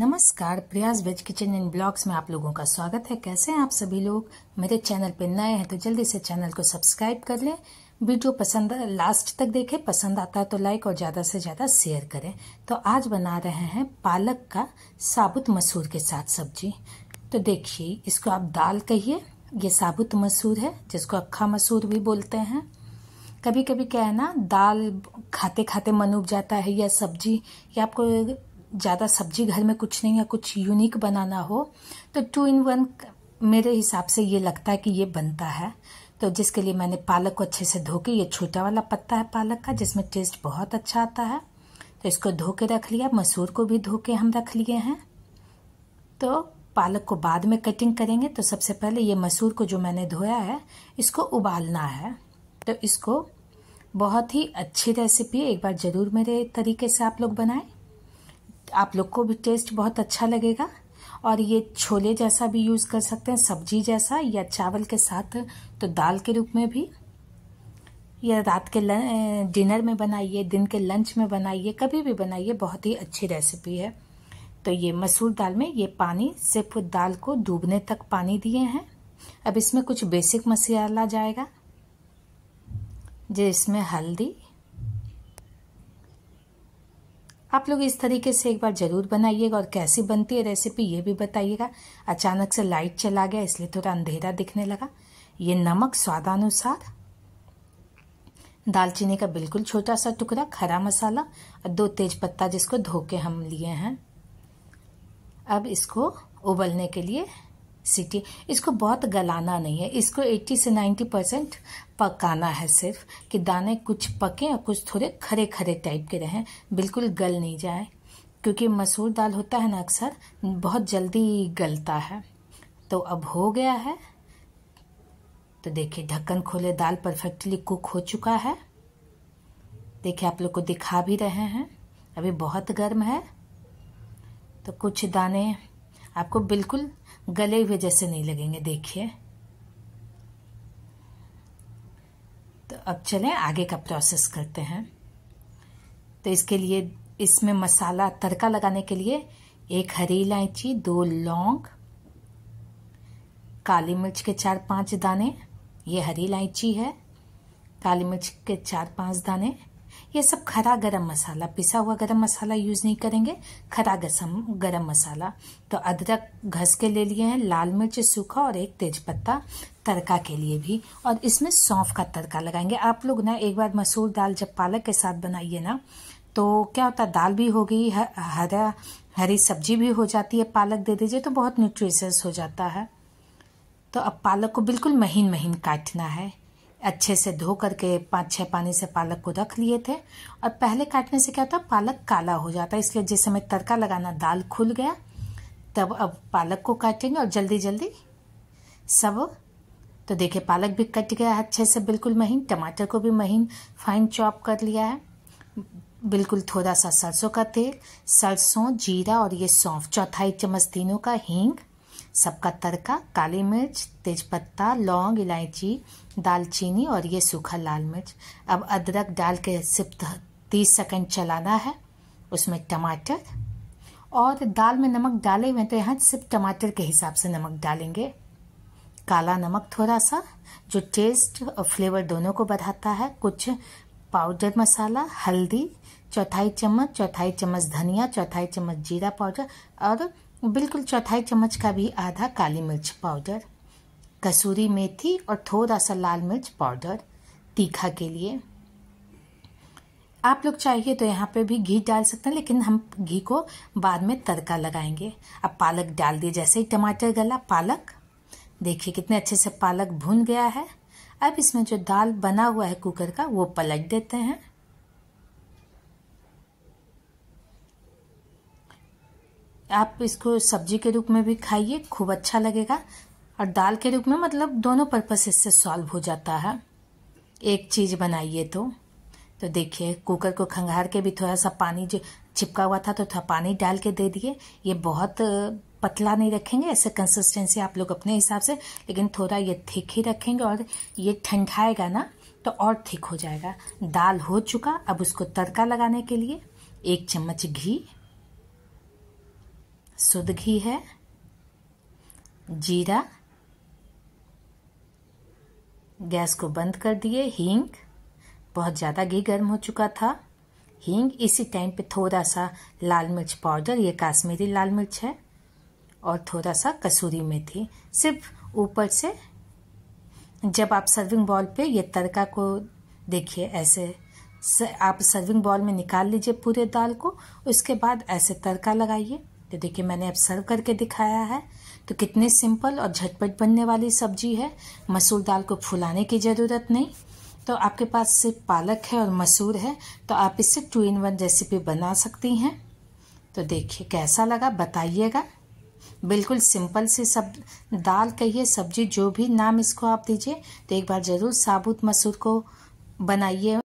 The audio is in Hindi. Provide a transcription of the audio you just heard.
नमस्कार प्रयास वेज किचन एंड ब्लॉग्स में आप लोगों का स्वागत है कैसे हैं आप सभी लोग मेरे चैनल पर नए हैं तो जल्दी से चैनल को सब्सक्राइब कर लें वीडियो पसंद लास्ट तक देखें पसंद आता है तो लाइक और ज़्यादा से ज़्यादा शेयर करें तो आज बना रहे हैं पालक का साबुत मसूर के साथ सब्जी तो देखिए इसको आप दाल कहिए ये साबुत मसूर है जिसको अक्खा मसूर भी बोलते हैं कभी कभी क्या है ना दाल खाते खाते मन उब जाता है या सब्जी या आपको ज़्यादा सब्जी घर में कुछ नहीं या कुछ यूनिक बनाना हो तो टू इन वन मेरे हिसाब से ये लगता है कि ये बनता है तो जिसके लिए मैंने पालक को अच्छे से धो के ये छोटा वाला पत्ता है पालक का जिसमें टेस्ट बहुत अच्छा आता है तो इसको धो के रख लिया मसूर को भी धो के हम रख लिए हैं तो पालक को बाद में कटिंग करेंगे तो सबसे पहले ये मसूर को जो मैंने धोया है इसको उबालना है तो इसको बहुत ही अच्छी रेसिपी एक बार ज़रूर मेरे तरीके से आप लोग बनाएं आप लोग को भी टेस्ट बहुत अच्छा लगेगा और ये छोले जैसा भी यूज़ कर सकते हैं सब्जी जैसा या चावल के साथ तो दाल के रूप में भी या रात के डिनर में बनाइए दिन के लंच में बनाइए कभी भी बनाइए बहुत ही अच्छी रेसिपी है तो ये मसूर दाल में ये पानी सिर्फ दाल को डूबने तक पानी दिए हैं अब इसमें कुछ बेसिक मसाला जाएगा जिसमें हल्दी आप लोग इस तरीके से एक बार ज़रूर बनाइएगा और कैसी बनती है रेसिपी ये भी बताइएगा अचानक से लाइट चला गया इसलिए थोड़ा अंधेरा दिखने लगा ये नमक स्वादानुसार दालचीनी का बिल्कुल छोटा सा टुकड़ा खरा मसाला और दो तेज पत्ता जिसको धो के हम लिए हैं अब इसको उबलने के लिए सिटी इसको बहुत गलाना नहीं है इसको 80 से 90 परसेंट पकाना है सिर्फ कि दाने कुछ पके और कुछ थोड़े खरे खरे टाइप के रहें बिल्कुल गल नहीं जाए क्योंकि मसूर दाल होता है ना अक्सर बहुत जल्दी गलता है तो अब हो गया है तो देखिए ढक्कन खोले दाल परफेक्टली कुक हो चुका है देखिए आप लोग को दिखा भी रहे हैं अभी बहुत गर्म है तो कुछ दाने आपको बिल्कुल गले हुए जैसे नहीं लगेंगे देखिए तो अब चलें आगे का प्रोसेस करते हैं तो इसके लिए इसमें मसाला तड़का लगाने के लिए एक हरी इलायची दो लौंग काली मिर्च के चार पांच दाने ये हरी इलायची है काली मिर्च के चार पांच दाने ये सब खरा गरम मसाला पिसा हुआ गरम मसाला यूज़ नहीं करेंगे खरा गसम गरम मसाला तो अदरक घस के ले लिए हैं लाल मिर्च सूखा और एक तेज़पत्ता तड़का के लिए भी और इसमें सौंफ का तड़का लगाएंगे आप लोग ना एक बार मसूर दाल जब पालक के साथ बनाइए ना तो क्या होता है दाल भी हो गई हरा हरी सब्जी भी हो जाती है पालक दे दीजिए तो बहुत न्यूट्रिशस हो जाता है तो अब पालक को बिल्कुल महीन महीन काटना है अच्छे से धो करके पाँच छः पानी से पालक को रख लिए थे और पहले काटने से क्या होता पालक काला हो जाता है इसलिए जिस समय तड़का लगाना दाल खुल गया तब अब पालक को काटेंगे और जल्दी जल्दी सब तो देखिए पालक भी कट गया है अच्छे से बिल्कुल महीन टमाटर को भी महीन फाइन चॉप कर लिया है बिल्कुल थोड़ा सा सरसों का तेल सरसों जीरा और ये सौंफ चौथाई चम्मच तीनों का हींग सबका तड़का काली मिर्च तेजपत्ता लौंग इलायची दालचीनी और ये सूखा लाल मिर्च अब अदरक डाल के सिर्फ तीस सेकंड चलाना है उसमें टमाटर और दाल में नमक डाले हुए तो यहाँ सिर्फ टमाटर के हिसाब से नमक डालेंगे काला नमक थोड़ा सा जो टेस्ट और फ्लेवर दोनों को बढ़ाता है कुछ पाउडर मसाला हल्दी चौथाई चम्मच चौथाई चम्मच धनिया चौथाई चम्मच जीरा पाउडर और बिल्कुल चौथाई चम्मच का भी आधा काली मिर्च पाउडर कसूरी मेथी और थोड़ा सा लाल मिर्च पाउडर तीखा के लिए आप लोग चाहिए तो यहाँ पे भी घी डाल सकते हैं लेकिन हम घी को बाद में तड़का लगाएंगे अब पालक डाल दिए जैसे ही टमाटर गला पालक देखिए कितने अच्छे से पालक भुन गया है अब इसमें जो दाल बना हुआ है कुकर का वो पलट देते हैं आप इसको सब्जी के रूप में भी खाइए खूब अच्छा लगेगा और दाल के रूप में मतलब दोनों पर्पस इससे सॉल्व हो जाता है एक चीज़ बनाइए तो तो देखिए कुकर को खंगार के भी थोड़ा सा पानी जो चिपका हुआ था तो थोड़ा पानी डाल के दे दिए ये बहुत पतला नहीं रखेंगे ऐसे कंसिस्टेंसी आप लोग अपने हिसाब से लेकिन थोड़ा ये थिक ही रखेंगे और ये ठंडाएगा ना तो और थिक हो जाएगा दाल हो चुका अब उसको तड़का लगाने के लिए एक चम्मच घी शुद्ध घी है जीरा गैस को बंद कर दिए हींग बहुत ज़्यादा घी गर्म हो चुका था हींग इसी टाइम पे थोड़ा सा लाल मिर्च पाउडर ये काश्मीरी लाल मिर्च है और थोड़ा सा कसूरी मेथी सिर्फ ऊपर से जब आप सर्विंग बॉल पे ये तड़का को देखिए ऐसे आप सर्विंग बॉल में निकाल लीजिए पूरे दाल को उसके बाद ऐसे तड़का लगाइए तो देखिए मैंने अब सर्व करके दिखाया है तो कितने सिंपल और झटपट बनने वाली सब्जी है मसूर दाल को फुलाने की ज़रूरत नहीं तो आपके पास सिर्फ पालक है और मसूर है तो आप इससे टू इन वन रेसिपी बना सकती हैं तो देखिए कैसा लगा बताइएगा बिल्कुल सिंपल सी सब दाल कहिए सब्जी जो भी नाम इसको आप दीजिए तो एक बार ज़रूर साबुत मसूर को बनाइए